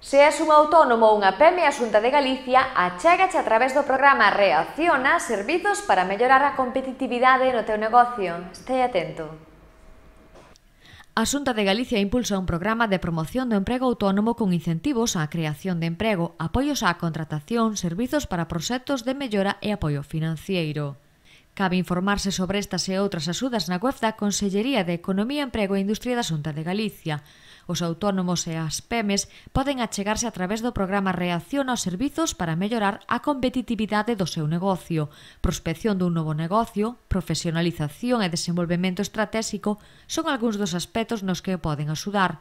Se és un autónomo ou unha PEME, a Xunta de Galicia achégache a través do programa Reacciona servizos para mellorar a competitividade no teu negocio. Estei atento. A Xunta de Galicia impulsa un programa de promoción do emprego autónomo con incentivos á creación de emprego, apoios á contratación, servizos para proxectos de mellora e apoio financeiro. Cabe informarse sobre estas e outras axudas na web da Consellería de Economía, Emprego e Industria da Xunta de Galicia. Os autónomos e as PEMES poden achegarse a través do programa Reacción aos Servizos para mellorar a competitividade do seu negocio, prospección dun novo negocio, profesionalización e desenvolvemento estratégico son algúns dos aspectos nos que poden axudar.